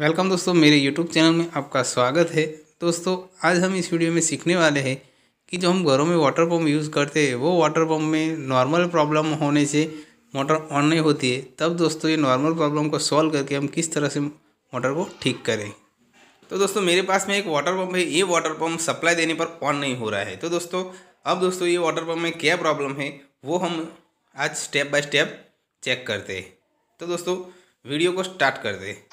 welcome दोस्तों मेरे YouTube channel में आपका स्वागत है दोस्तों आज हम इस वीडियो में सीखने वाले हैं कि जो हम घरों में वाटर पम्प यूज़ करते हैं वो वाटर पम्प में नॉर्मल प्रॉब्लम होने से मोटर ऑन नहीं होती है तब दोस्तों ये नॉर्मल प्रॉब्लम को सॉल्व करके हम किस तरह से मोटर को ठीक करें तो दोस्तों मेरे पास में एक वाटर पम्प है ये वाटर पम्प सप्लाई देने पर ऑन नहीं हो रहा है तो दोस्तों अब दोस्तों ये वाटर पम्प में क्या प्रॉब्लम है वो हम आज स्टेप बाय स्टेप चेक करते हैं तो दोस्तों वीडियो को स्टार्ट करते हैं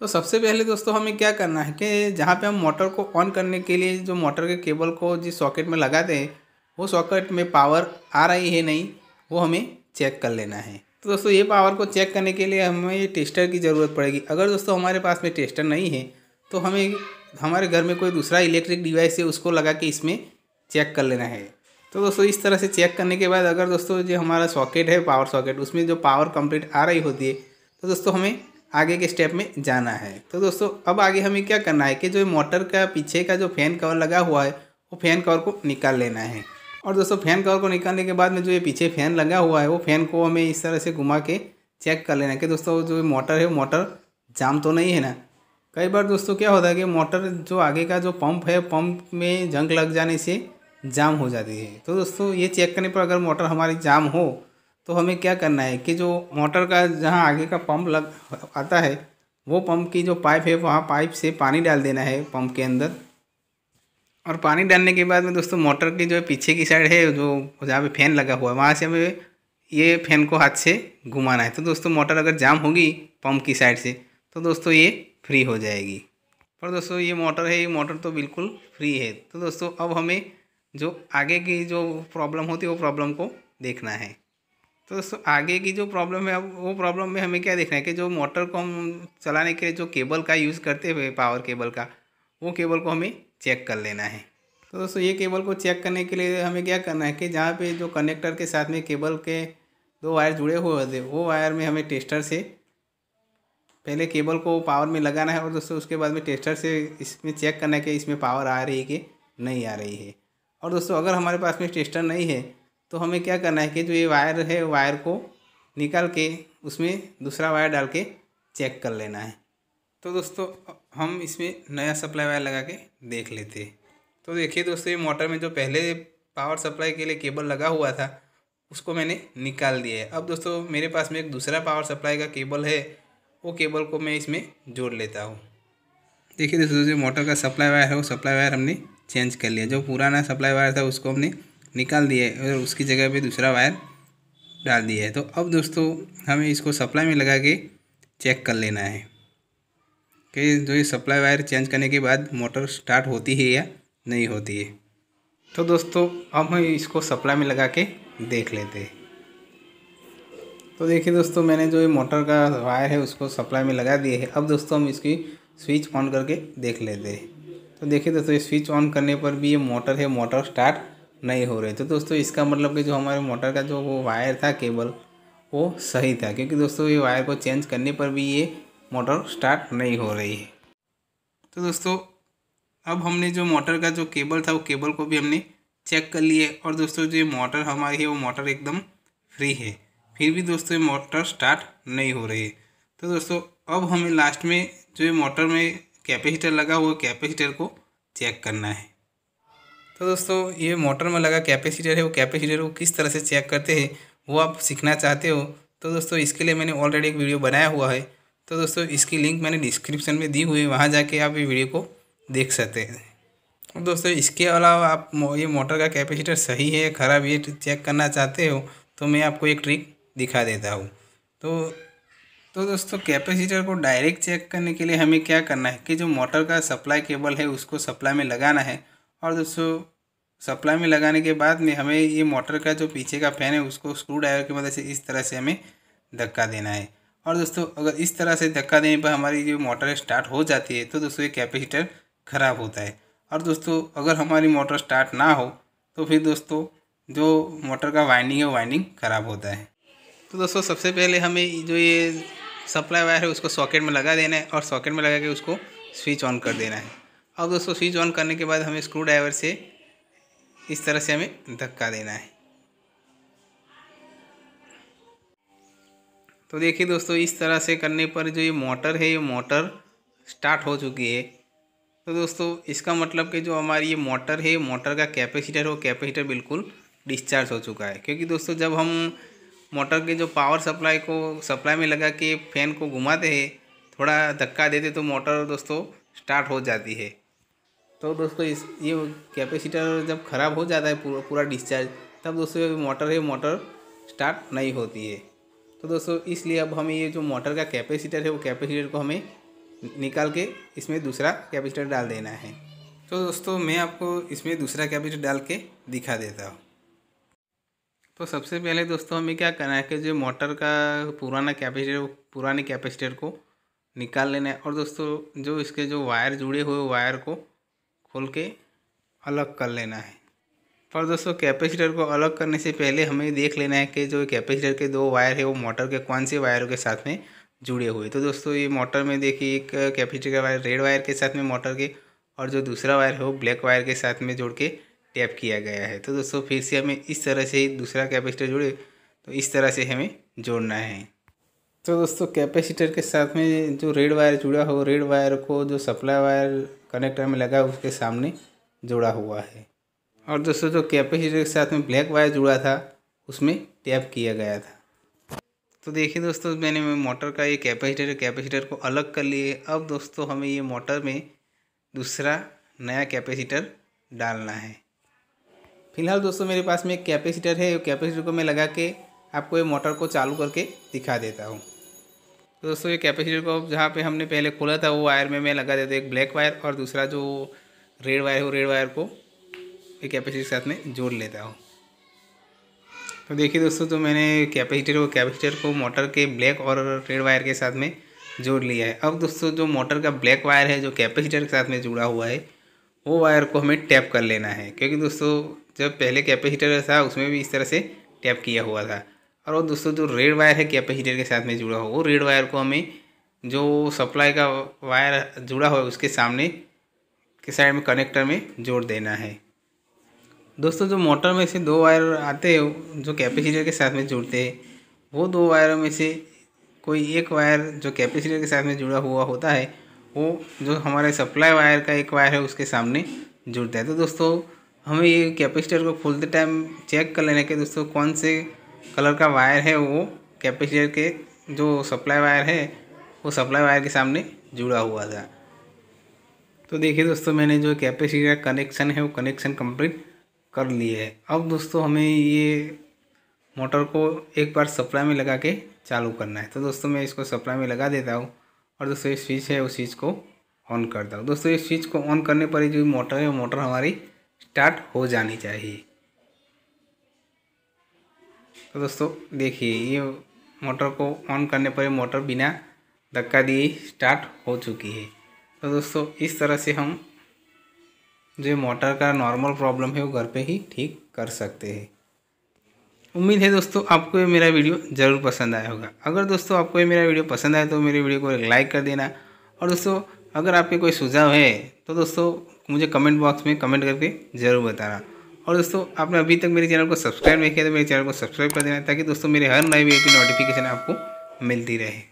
तो सबसे पहले दोस्तों हमें क्या करना है कि जहाँ पे हम मोटर को ऑन करने के लिए जो मोटर के केबल को जिस सॉकेट में लगाते हैं वो सॉकेट में पावर आ रही है नहीं वो हमें चेक कर लेना है तो दोस्तों ये पावर को चेक करने के लिए हमें टेस्टर की ज़रूरत पड़ेगी अगर दोस्तों हमारे पास में टेस्टर नहीं है तो हमें हमारे घर में कोई दूसरा इलेक्ट्रिक डिवाइस है उसको लगा के इसमें चेक कर लेना है तो दोस्तों इस तरह से चेक करने के बाद अगर दोस्तों जो हमारा सॉकेट है पावर सॉकेट उसमें जो पावर कंप्लीट आ रही होती है तो दोस्तों हमें आगे के स्टेप में जाना है तो दोस्तों अब आगे हमें क्या करना है कि जो मोटर का पीछे का जो फैन कवर लगा हुआ है वो फैन कवर को निकाल लेना है और दोस्तों फैन कवर को निकालने के बाद में जो ये पीछे फैन लगा हुआ है वो फैन को हमें इस तरह से घुमा के चेक कर लेना है कि दोस्तों जो मोटर है मोटर जाम तो नहीं है ना कई बार दोस्तों क्या होता है कि मोटर जो आगे का जो पंप है पंप में जंग लग जाने से जाम हो जाती है तो दोस्तों ये चेक करने पर अगर मोटर हमारी जाम हो तो हमें क्या करना है कि जो मोटर का जहाँ आगे का पंप लग आता है वो पंप की जो पाइप है वहाँ पाइप से पानी डाल देना है पंप के अंदर और पानी डालने के बाद में दोस्तों मोटर की जो पीछे की साइड है जो जहाँ पे फैन लगा हुआ है वहाँ से हमें ये फैन को हाथ से घुमाना है तो दोस्तों मोटर अगर जाम होगी पंप की साइड से तो दोस्तों ये फ्री हो जाएगी पर दोस्तों ये मोटर है ये मोटर तो बिल्कुल फ्री है तो दोस्तों अब हमें जो आगे की जो प्रॉब्लम होती है वो प्रॉब्लम को देखना है तो आगे की जो प्रॉब्लम है वो प्रॉब्लम में हमें क्या देखना है कि जो मोटर को हम चलाने के लिए जो केबल का यूज़ करते हुए पावर केबल का वो केबल को हमें चेक कर लेना है तो दोस्तों ये केबल को चेक करने के लिए हमें क्या करना है कि जहाँ पे जो कनेक्टर के साथ में केबल के दो वायर जुड़े हुए होते हैं वो वायर में हमें टेस्टर से पहले केबल को पावर में लगाना है और दोस्तों उसके बाद में टेस्टर से इसमें चेक करना है कि इसमें पावर आ रही है कि नहीं आ रही है और दोस्तों अगर हमारे पास में टेस्टर नहीं है तो हमें क्या करना है कि जो ये वायर है वायर को निकाल के उसमें दूसरा वायर डाल के चेक कर लेना है तो दोस्तों हम इसमें नया सप्लाई वायर लगा के देख लेते हैं तो देखिए दोस्तों ये मोटर में जो पहले पावर सप्लाई के लिए केबल लगा हुआ था उसको मैंने निकाल दिया है अब दोस्तों मेरे पास में एक दूसरा पावर सप्लाई का केबल है वो केबल को मैं इसमें जोड़ लेता हूँ देखिए दोस्तों जो मोटर का सप्लाई वायर है वो सप्लाई वायर हमने चेंज कर लिया जो पुराना सप्लाई वायर था उसको हमने निकाल दिया है और उसकी जगह पे दूसरा वायर डाल दिया है तो अब दोस्तों हमें इसको सप्लाई में लगा के चेक कर लेना है कि जो ये सप्लाई वायर चेंज करने के बाद मोटर स्टार्ट होती है या नहीं होती है तो दोस्तों अब हम इसको सप्लाई में लगा के देख लेते हैं तो देखिए दोस्तों मैंने जो ये मोटर का वायर है उसको सप्लाई में लगा दिए है अब दोस्तों हम इसकी स्विच ऑन करके देख लेते हैं तो देखिए दोस्तों ये स्विच ऑन करने पर भी ये मोटर है मोटर स्टार्ट नहीं हो रहे थे तो दोस्तों इसका मतलब कि जो हमारे मोटर का जो वो वायर था केबल वो सही था क्योंकि दोस्तों ये वायर को चेंज करने पर भी ये मोटर स्टार्ट नहीं हो रही है तो दोस्तों अब हमने जो मोटर का जो केबल था वो केबल को भी हमने चेक कर लिए और दोस्तों जो मोटर हमारी है वो मोटर एकदम फ्री है फिर भी दोस्तों ये मोटर स्टार्ट नहीं हो रही है तो दोस्तों अब हमें लास्ट में जो ये मोटर में कैपेसिटर लगा हुआ कैपेसिटर को चेक करना है तो दोस्तों ये मोटर में लगा कैपेसिटर है वो कैपेसिटर को किस तरह से चेक करते हैं वो आप सीखना चाहते हो तो दोस्तों इसके लिए मैंने ऑलरेडी एक वीडियो बनाया हुआ है तो दोस्तों इसकी लिंक मैंने डिस्क्रिप्शन में दी हुई है वहाँ जाके आप ये वीडियो को देख सकते हैं तो दोस्तों इसके अलावा आप ये मोटर का कैपेसिटर सही है या खराब ये चेक करना चाहते हो तो मैं आपको एक ट्रिक दिखा देता हूँ तो तो दोस्तों कैपेसिटर को डायरेक्ट चेक करने के लिए हमें क्या करना है कि जो मोटर का सप्लाई केबल है उसको सप्लाई में लगाना है और दोस्तों सप्लाई में लगाने के बाद में हमें ये मोटर का जो पीछे का फैन है उसको स्क्रू ड्राइवर की मदद मतलब से इस तरह से हमें धक्का देना है और दोस्तों अगर इस तरह से धक्का देने पर हमारी जो मोटर स्टार्ट हो जाती है तो दोस्तों ये कैपेसिटर ख़राब होता है और दोस्तों अगर हमारी मोटर स्टार्ट ना हो तो फिर दोस्तों जो मोटर का वाइंडिंग है वाइंडिंग ख़राब होता है तो दोस्तों सबसे पहले हमें जो ये सप्लाई वायर है उसको सॉकेट में लगा देना है और सॉकेट में लगा के उसको स्विच ऑन कर देना है अब दोस्तों स्विच ऑन करने के बाद हमें स्क्रू ड्राइवर से इस तरह से हमें धक्का देना है तो देखिए दोस्तों इस तरह से करने पर जो ये मोटर है ये मोटर स्टार्ट हो चुकी है तो दोस्तों इसका मतलब कि जो हमारी ये मोटर है मोटर का कैपेसिटर हो वो कैपेसिटर बिल्कुल डिस्चार्ज हो चुका है क्योंकि दोस्तों जब हम मोटर के जो पावर सप्लाई को सप्लाई में लगा के फ़ैन को घुमाते हैं थोड़ा धक्का देते तो मोटर दोस्तों स्टार्ट हो जाती है तो दोस्तों इस ये कैपेसिटर जब ख़राब हो जाता है पूरा पूरा डिस्चार्ज तब दोस्तों मोटर है मोटर स्टार्ट नहीं होती है तो दोस्तों इसलिए अब हमें ये जो मोटर का कैपेसिटर है वो कैपेसिटर को हमें निकाल के इसमें दूसरा कैपेसिटर डाल देना है तो दोस्तों मैं आपको इसमें दूसरा कैपेसिटर डाल के दिखा देता हूँ तो सबसे पहले दोस्तों हमें क्या करना है कि जो मोटर का पुराना कैपेसिटर पुराने कैपेसिटर को निकाल लेना है और दोस्तों जो इसके जो वायर जुड़े हुए वायर को खोल के अलग कर लेना है और दोस्तों कैपेसिटर को अलग करने से पहले हमें देख लेना है कि जो कैपेसिटर के दो वायर है वो मोटर के कौन से वायरों के साथ में जुड़े हुए तो दोस्तों ये मोटर में देखिए एक कैपेसिटर का वायर रेड वायर के साथ में मोटर के और जो दूसरा वायर है वो ब्लैक वायर के साथ में जोड़ के टैप किया गया है तो दोस्तों फिर से हमें इस तरह से दूसरा कैपेसिटर जुड़े तो इस तरह से हमें जोड़ना है तो दोस्तों कैपेसिटर के साथ में जो रेड वायर जुड़ा हो रेड वायर को जो सप्लाई वायर कनेक्टर में लगा उसके सामने जुड़ा हुआ है और दोस्तों जो कैपेसिटर के साथ में ब्लैक वायर जुड़ा था उसमें टैप किया गया था तो देखिए दोस्तों मैंने मोटर का ये कैपेसिटर कैपेसिटर को अलग कर लिए अब दोस्तों हमें ये मोटर में दूसरा नया कैपेसिटर डालना है फिलहाल दोस्तों मेरे पास में एक कैपेसिटर है कैपेसिटर को मैं लगा के आपको ये मोटर को चालू करके दिखा देता हूँ तो दोस्तों ये कैपेसिटर को जहाँ पे हमने पहले खोला था वो वायर में मैं लगा देता हूँ एक ब्लैक वायर और दूसरा जो रेड वायर हो रेड वायर को ये कैपेसिटर के साथ में जोड़ लेता हूँ तो देखिए दोस्तों तो मैंने कैपेसिटर को कैपेसिटर को मोटर के ब्लैक और रेड वायर के साथ में जोड़ लिया है अब दोस्तों जो मोटर का ब्लैक वायर है जो कैपेसिटर के साथ में जुड़ा हुआ है वो वायर को हमें टैप कर लेना है क्योंकि दोस्तों जब पहले कैपेसिटर था उसमें भी इस तरह से टैप किया हुआ था और वो दोस्तों जो रेड वायर है कैपेसिटर के साथ में जुड़ा हो वो रेड वायर को हमें जो सप्लाई का वायर जुड़ा हो उसके सामने के साइड में कनेक्टर में जोड़ देना है दोस्तों जो मोटर में से दो वायर आते हैं जो कैपेसिटर के साथ में जुड़ते हैं वो दो वायरों में से कोई एक वायर जो कैपेसिटर के साथ में जुड़ा हुआ होता है वो जो हमारे सप्लाई वायर का एक वायर है उसके सामने जुड़ता है तो दोस्तों हमें ये कैपेसिटर को खोलते टाइम चेक कर लेना कि दोस्तों कौन से कलर का वायर है वो कैपेसिटर के जो सप्लाई वायर है वो सप्लाई वायर के सामने जुड़ा हुआ था तो देखिए दोस्तों मैंने जो कैपेसिटर कनेक्शन है वो कनेक्शन कंप्लीट कर लिए है अब दोस्तों हमें ये मोटर को एक बार सप्लाई में लगा के चालू करना है तो दोस्तों मैं इसको सप्लाई में लगा देता हूँ और दोस्तों ये स्विच है उस स्विच को ऑन करता हूँ दोस्तों ये स्विच को ऑन करने पर ही जो मोटर है वो मोटर हमारी स्टार्ट हो जानी चाहिए तो दोस्तों देखिए ये मोटर को ऑन करने पर मोटर बिना धक्का दिए स्टार्ट हो चुकी है तो दोस्तों इस तरह से हम जो मोटर का नॉर्मल प्रॉब्लम है वो घर पे ही ठीक कर सकते हैं उम्मीद है दोस्तों आपको ये मेरा वीडियो ज़रूर पसंद आया होगा अगर दोस्तों आपको ये मेरा वीडियो पसंद आए तो मेरे वीडियो को एक लाइक कर देना और दोस्तों अगर आपके कोई सुझाव है तो दोस्तों मुझे कमेंट बॉक्स में कमेंट करके ज़रूर बताना और दोस्तों आपने अभी तक मेरे चैनल को सब्सक्राइब नहीं किया तो मेरे चैनल को सब्सक्राइब कर देना ताकि दोस्तों मेरे हर नए वीडियो की नोटिफिकेशन आपको मिलती रहे